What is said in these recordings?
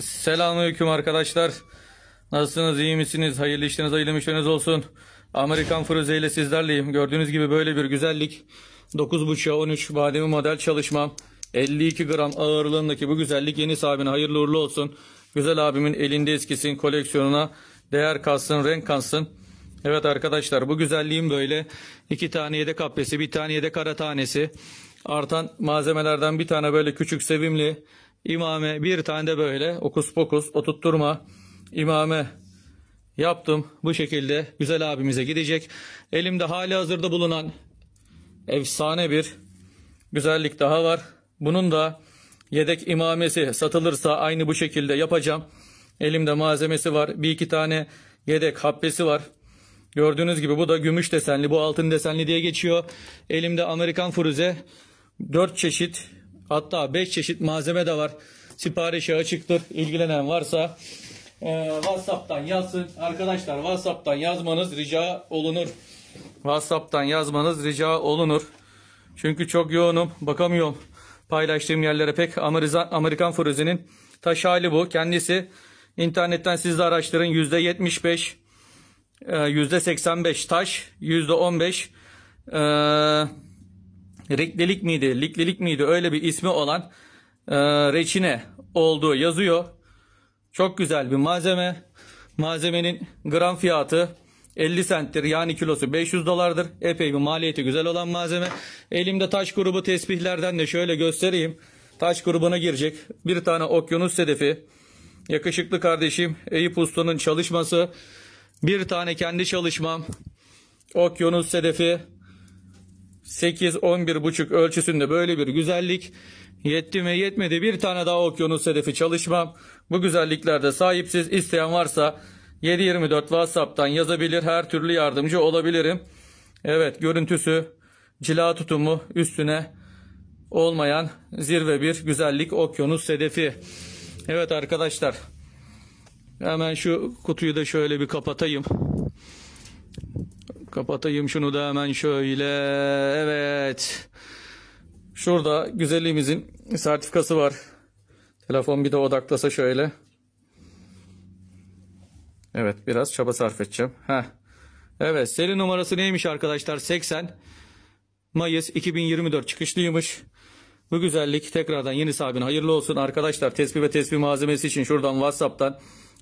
Selamünaleyküm arkadaşlar. Nasılsınız? iyi misiniz? Hayırlı işleriniz, hayırlı işleriniz olsun. Amerikan Fruze ile sizlerleyim. Gördüğünüz gibi böyle bir güzellik. 9.5'a 13 bademi model çalışma. 52 gram ağırlığındaki bu güzellik yeni sahibine hayırlı uğurlu olsun. Güzel abimin elinde eskisin koleksiyonuna değer kalsın, renk kalsın. Evet arkadaşlar bu güzelliğim böyle. iki tane yedek kapresi, bir tane yedek kara tanesi. Artan malzemelerden bir tane böyle küçük sevimli Imame bir tane de böyle okus pokus oturtturma imame yaptım. Bu şekilde güzel abimize gidecek. Elimde hali hazırda bulunan efsane bir güzellik daha var. Bunun da yedek imamesi satılırsa aynı bu şekilde yapacağım. Elimde malzemesi var. Bir iki tane yedek habbesi var. Gördüğünüz gibi bu da gümüş desenli, bu altın desenli diye geçiyor. Elimde Amerikan furuze 4 çeşit Hatta 5 çeşit malzeme de var. Siparişi açıktır. İlgilenen varsa e, WhatsApp'tan yazsın. Arkadaşlar WhatsApp'tan yazmanız rica olunur. WhatsApp'tan yazmanız rica olunur. Çünkü çok yoğunum. Bakamıyorum paylaştığım yerlere pek. Amerikan, Amerikan Furuzi'nin taş hali bu. Kendisi internetten siz de araştırın. %75, %85 e, taş, %15 eee Reklelik miydi, liklelik miydi öyle bir ismi olan e, reçine olduğu yazıyor. Çok güzel bir malzeme. Malzemenin gram fiyatı 50 senttir yani kilosu 500 dolardır. Epey bir maliyeti güzel olan malzeme. Elimde taş grubu tesbihlerden de şöyle göstereyim. Taş grubuna girecek bir tane okyanus hedefi. Yakışıklı kardeşim Eyüp Usta'nın çalışması. Bir tane kendi çalışmam. Okyanus hedefi. 8-11,5 ölçüsünde böyle bir güzellik. Yetti mi yetmedi bir tane daha okyanus hedefi çalışmam. Bu güzelliklerde sahipsiz isteyen varsa 724 WhatsApp'tan yazabilir. Her türlü yardımcı olabilirim. Evet görüntüsü cila tutumu üstüne olmayan zirve bir güzellik okyanus hedefi. Evet arkadaşlar hemen şu kutuyu da şöyle bir kapatayım. Kapatayım şunu da hemen şöyle. Evet. Şurada güzelliğimizin sertifikası var. Telefon bir de odaklasa şöyle. Evet biraz çaba sarf edeceğim. Heh. Evet seri numarası neymiş arkadaşlar? 80 Mayıs 2024 çıkışlıymış. Bu güzellik tekrardan yeni sahibine hayırlı olsun. Arkadaşlar tespih ve tespih malzemesi için şuradan Whatsapp'tan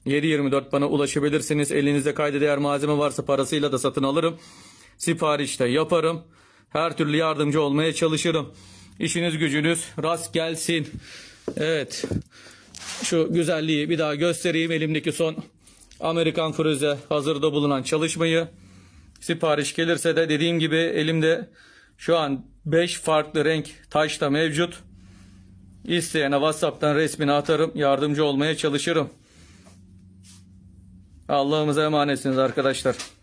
7.24 bana ulaşabilirsiniz. Elinizde kayda malzeme varsa parasıyla da satın alırım. Siparişte yaparım. Her türlü yardımcı olmaya çalışırım. İşiniz gücünüz rast gelsin. Evet. Şu güzelliği bir daha göstereyim. Elimdeki son Amerikan Cruze hazırda bulunan çalışmayı. Sipariş gelirse de dediğim gibi elimde şu an 5 farklı renk taşta mevcut. İsteyene WhatsApp'tan resmini atarım. Yardımcı olmaya çalışırım. Allah'ımıza emanetsiniz arkadaşlar.